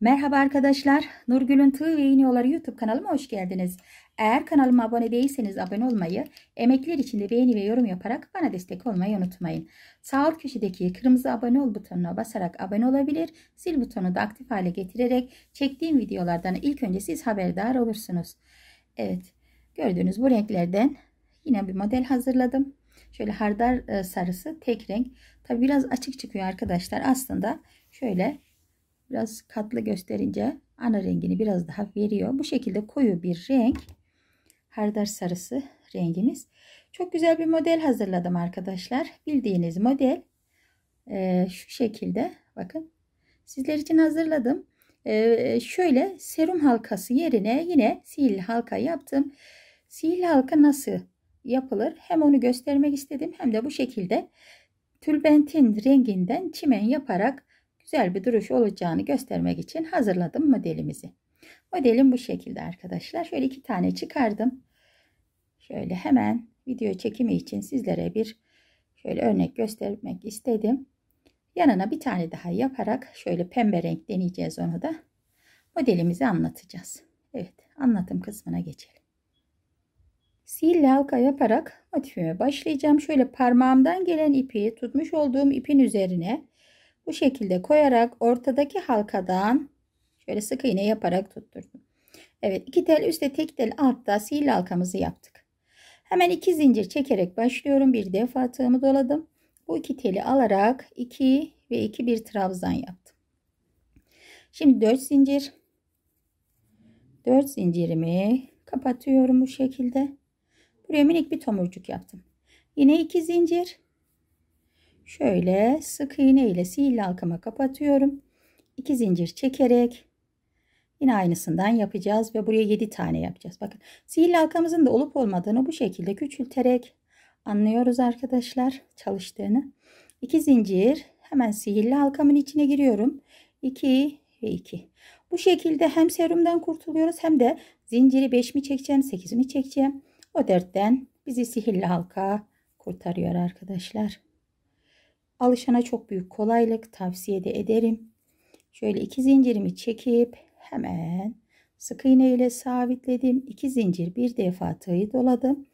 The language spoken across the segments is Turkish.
Merhaba arkadaşlar. Nurgül'ün Tığ ve İğniyorları YouTube kanalıma hoş geldiniz. Eğer kanalıma abone değilseniz abone olmayı, emekler için de beğeni ve yorum yaparak bana destek olmayı unutmayın. Sağ alt köşedeki kırmızı abone ol butonuna basarak abone olabilir, zil butonu da aktif hale getirerek çektiğim videolardan ilk önce siz haberdar olursunuz. Evet, gördüğünüz bu renklerden yine bir model hazırladım. Şöyle hardar e, sarısı tek renk. Tabi biraz açık çıkıyor arkadaşlar. Aslında şöyle biraz katlı gösterince ana rengini biraz daha veriyor. Bu şekilde koyu bir renk. Hardar sarısı rengimiz. Çok güzel bir model hazırladım arkadaşlar. Bildiğiniz model e, şu şekilde bakın. Sizler için hazırladım. E, şöyle serum halkası yerine yine sil halka yaptım. Sil halka nasıl yapılır? Hem onu göstermek istedim hem de bu şekilde tülbentin renginden çimen yaparak güzel bir duruş olacağını göstermek için hazırladım modelimizi. Modelim bu şekilde arkadaşlar. Şöyle iki tane çıkardım. Şöyle hemen video çekimi için sizlere bir şöyle örnek göstermek istedim. Yanına bir tane daha yaparak şöyle pembe renk deneyeceğiz onu da. Modelimizi anlatacağız. Evet anlatım kısmına geçelim. Sihirli halka yaparak motifime başlayacağım. Şöyle parmağımdan gelen ipi tutmuş olduğum ipin üzerine bu şekilde koyarak ortadaki halkadan şöyle sık iğne yaparak tutturdum. Evet iki tel üstte tek tel altta sihirli halkamızı yaptık. Hemen iki zincir çekerek başlıyorum. Bir defa tığımı doladım. Bu iki teli alarak 2 ve 2 bir trabzan yaptım. Şimdi 4 zincir 4 zincirimi kapatıyorum bu şekilde. Buraya minik bir tomurcuk yaptım. Yine 2 zincir şöyle sık iğne ile sihirli halkama kapatıyorum. 2 zincir çekerek yine aynısından yapacağız ve buraya 7 tane yapacağız. Bakın sihirli halkamızın da olup olmadığını bu şekilde küçülterek anlıyoruz arkadaşlar çalıştığını. 2 zincir hemen sihirli halkamın içine giriyorum. 2 ve 2. Bu şekilde hem serumdan kurtuluyoruz hem de zinciri 5 mi çekeceğim 8 mi çekeceğim o dertten bizi sihirli halka kurtarıyor arkadaşlar. Alışana çok büyük kolaylık tavsiye de ederim. Şöyle iki zincirimi çekip hemen sık iğne ile sabitledim. İki zincir bir defa tığı doladım.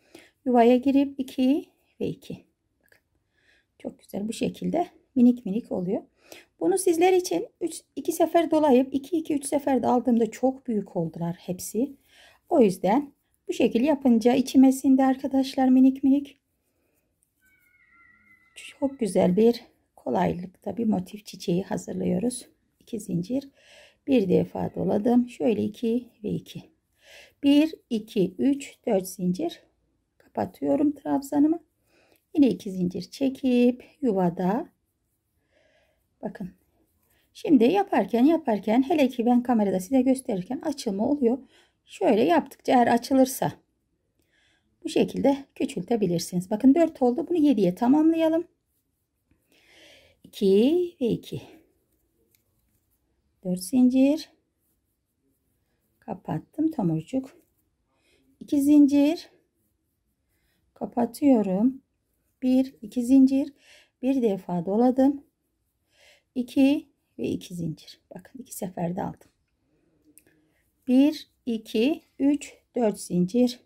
Yuvaya girip 2 ve 2. Çok güzel bu şekilde minik minik oluyor. Bunu sizler için 3 2 sefer dolayıp 2 2 3 sefer de aldığımda çok büyük oldular hepsi. O yüzden bu şekilde yapınca içimesinde arkadaşlar minik minik. Çok güzel bir kolaylıkta bir motif çiçeği hazırlıyoruz. 2 zincir. Bir defa doladım. Şöyle 2 ve 2. 1, 2, 3, 4 zincir. Kapatıyorum trabzanımı. Yine 2 zincir çekip yuvada bakın Şimdi yaparken yaparken hele ki ben kamerada size gösterirken açılma oluyor. Şöyle yaptıkça eğer açılırsa bu şekilde küçültebilirsiniz. Bakın 4 oldu. Bunu 7'ye tamamlayalım. 2 ve 2. 4 zincir. Kapattım tomurcuk. 2 zincir. Kapatıyorum. 1 2 zincir. Bir defa doladım. 2 ve 2 zincir. Bakın iki seferde aldım. 1 2 3 4 zincir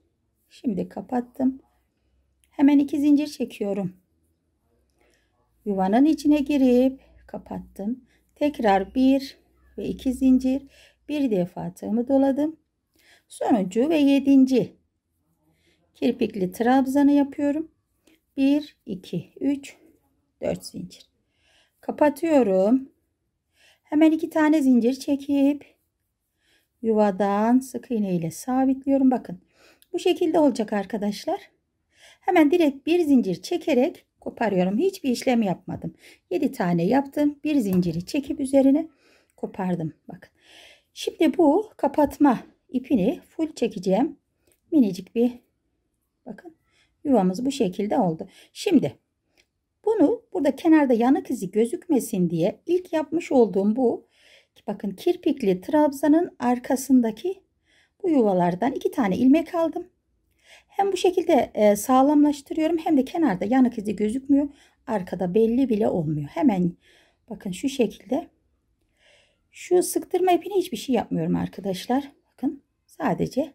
Şimdi kapattım. Hemen iki zincir çekiyorum. Yuvanın içine girip kapattım. Tekrar bir ve iki zincir. Bir defa tığımı doladım. Sonuncu ve yedinci kirpikli trabzanı yapıyorum. Bir, iki, üç, dört zincir. Kapatıyorum. Hemen iki tane zincir çekip yuvadan sık iğne ile sabitliyorum. Bakın bu şekilde olacak arkadaşlar. Hemen direkt bir zincir çekerek koparıyorum. Hiçbir işlem yapmadım. 7 tane yaptım. Bir zinciri çekip üzerine kopardım. Bakın. Şimdi bu kapatma ipini full çekeceğim. Minicik bir bakın yuvamız bu şekilde oldu. Şimdi bunu burada kenarda yanık izi gözükmesin diye ilk yapmış olduğum bu bakın kirpikli trabzanın arkasındaki bu yuvalardan iki tane ilmek aldım. Hem bu şekilde e, sağlamlaştırıyorum hem de kenarda yanık izi gözükmüyor. Arkada belli bile olmuyor. Hemen bakın şu şekilde. Şu sıktırma ipine hiçbir şey yapmıyorum arkadaşlar. Bakın sadece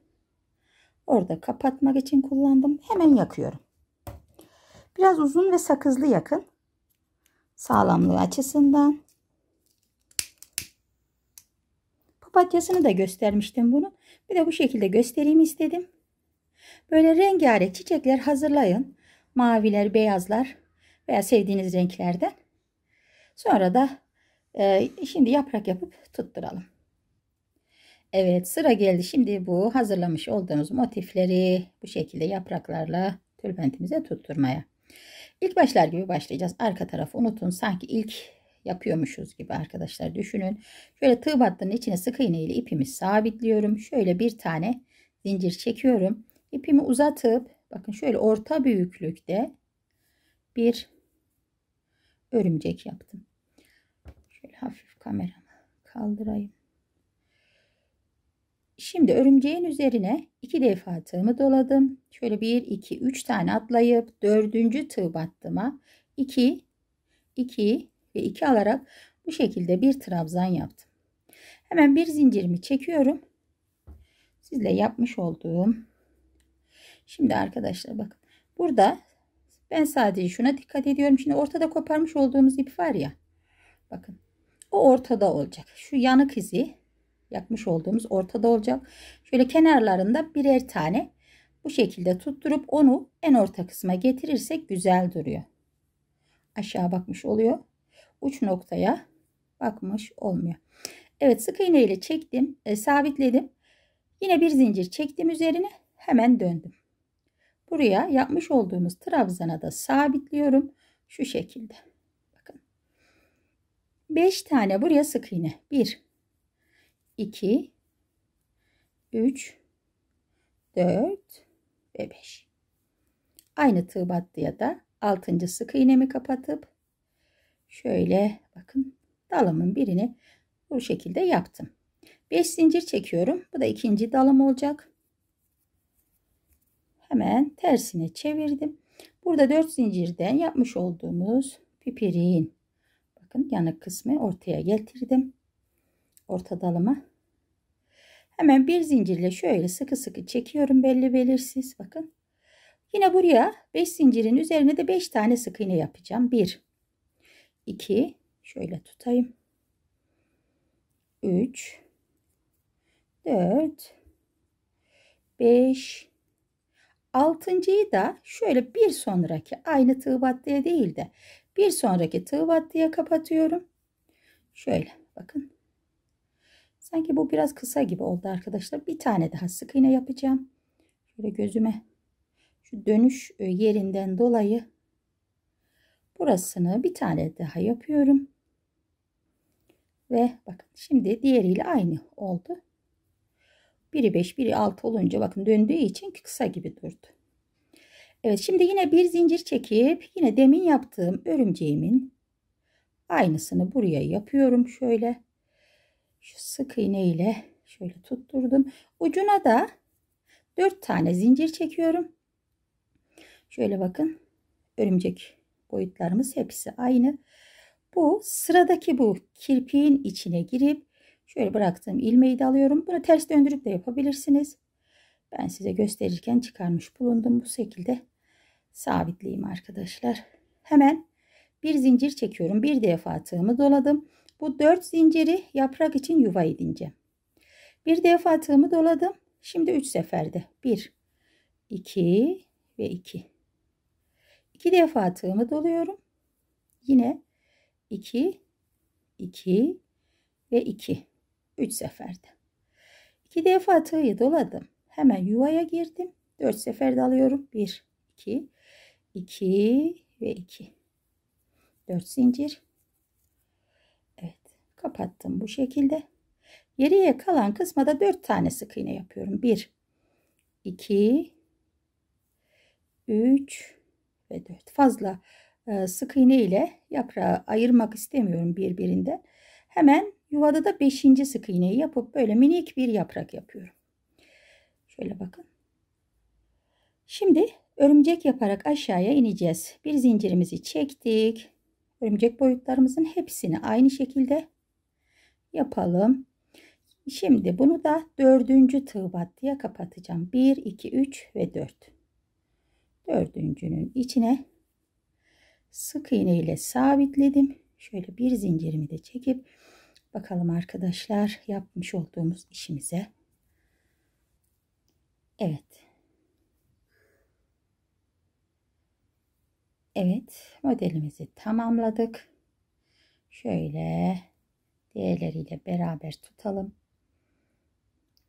orada kapatmak için kullandım. Hemen yakıyorum. Biraz uzun ve sakızlı yakın. Sağlamlığı açısından Papatyasını da göstermiştim bunu. Bir de bu şekilde göstereyim istedim. Böyle rengarenk çiçekler hazırlayın. Maviler, beyazlar veya sevdiğiniz renklerden. Sonra da e, şimdi yaprak yapıp tutturalım. Evet sıra geldi. Şimdi bu hazırlamış olduğumuz motifleri bu şekilde yapraklarla tülbentimize tutturmaya. İlk başlar gibi başlayacağız. Arka tarafı unutun. Sanki ilk yapıyormuşuz gibi arkadaşlar düşünün. Şöyle tığ battının içine sık iğne ile ipimi sabitliyorum. Şöyle bir tane zincir çekiyorum. İpimi uzatıp bakın şöyle orta büyüklükte bir örümcek yaptım. Şöyle hafif kameramı kaldırayım. Şimdi örümceğin üzerine iki defa tığımı doladım. Şöyle bir iki üç tane atlayıp dördüncü tığ battıma iki iki ve 2 alarak bu şekilde bir trabzan yaptım. Hemen bir zincirimi çekiyorum. Sizle yapmış olduğum. Şimdi arkadaşlar bakın. Burada ben sadece şuna dikkat ediyorum. Şimdi ortada koparmış olduğumuz ip var ya. Bakın. O ortada olacak. Şu yanık izi yapmış olduğumuz ortada olacak. Şöyle kenarlarında birer tane bu şekilde tutturup onu en orta kısma getirirsek güzel duruyor. Aşağı bakmış oluyor uç noktaya bakmış olmuyor. Evet sık iğne ile çektim e, sabitledim. Yine bir zincir çektim üzerine hemen döndüm. Buraya yapmış olduğumuz trabzana da sabitliyorum. Şu şekilde. Bakın. 5 tane buraya sık iğne. 1 2 3 4 ve 5. Aynı tığ battıya da 6. sık iğnemi kapatıp şöyle bakın dalımın birini bu şekilde yaptım. 5 zincir çekiyorum. Bu da ikinci dalım olacak. Hemen tersine çevirdim. Burada 4 zincirden yapmış olduğumuz pipiriğin, bakın yanık kısmı ortaya getirdim. Orta dalıma. Hemen bir zincirle şöyle sıkı sıkı çekiyorum belli belirsiz bakın. Yine buraya 5 zincirin üzerine de 5 tane sık iğne yapacağım. 1 2 şöyle tutayım 3 4 5 altıncıyı da şöyle bir sonraki aynı tığ battıya değil de bir sonraki tığ battıya kapatıyorum şöyle bakın sanki bu biraz kısa gibi oldu arkadaşlar bir tane daha sık iğne yapacağım şöyle gözüme şu dönüş e, yerinden dolayı Burasını bir tane daha yapıyorum. Ve bakın şimdi diğeriyle aynı oldu. Biri 5, biri 6 olunca bakın döndüğü için kısa gibi durdu. Evet şimdi yine bir zincir çekip yine demin yaptığım örümceğimin aynısını buraya yapıyorum. Şöyle şu sık iğne ile şöyle tutturdum. Ucuna da 4 tane zincir çekiyorum. Şöyle bakın örümcek boyutlarımız hepsi aynı. Bu sıradaki bu kirpiğin içine girip şöyle bıraktığım ilmeği de alıyorum. Bunu ters döndürüp de yapabilirsiniz. Ben size gösterirken çıkarmış bulundum. Bu şekilde sabitleyeyim arkadaşlar. Hemen bir zincir çekiyorum. Bir defa tığımı doladım. Bu dört zinciri yaprak için yuva edince. Bir defa tığımı doladım. Şimdi üç seferde. Bir, iki ve iki. 2 defa tığımı doluyorum. Yine 2 2 ve 2 3 seferde. 2 defa tığı doladım. Hemen yuvaya girdim. 4 seferde alıyorum. 1 2 2 ve 2. 4 zincir. Evet, kapattım bu şekilde. Geriye kalan kısma da 4 tane sık iğne yapıyorum. 1 2 3 ve 4. Fazla e, sık iğne ile yaprağı ayırmak istemiyorum birbirinde. Hemen yuvada da 5. sık iğneyi yapıp böyle minik bir yaprak yapıyorum. Şöyle bakın. Şimdi örümcek yaparak aşağıya ineceğiz. Bir zincirimizi çektik. Örümcek boyutlarımızın hepsini aynı şekilde yapalım. Şimdi bunu da dördüncü tığ battıya kapatacağım. 1, 2, 3 ve 4 dördüncünün içine sık iğne ile sabitledim. Şöyle bir zincirimi de çekip bakalım arkadaşlar yapmış olduğumuz işimize. Evet. Evet modelimizi tamamladık. Şöyle diğerleriyle beraber tutalım.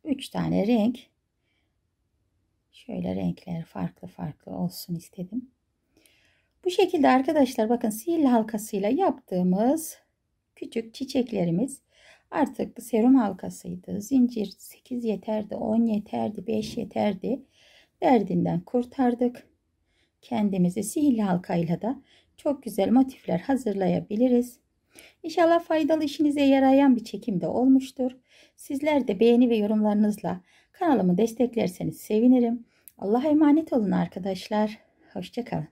3 tane renk Şöyle renkler farklı farklı olsun istedim. Bu şekilde arkadaşlar bakın sihirli halkasıyla yaptığımız küçük çiçeklerimiz artık bu serum halkasıydı. Zincir 8 yeterdi, 10 yeterdi, 5 yeterdi derdinden kurtardık. Kendimizi sihirli halkayla da çok güzel motifler hazırlayabiliriz. İnşallah faydalı işinize yarayan bir çekim de olmuştur. Sizler de beğeni ve yorumlarınızla Kanalımı desteklerseniz sevinirim. Allah'a emanet olun arkadaşlar. Hoşçakalın.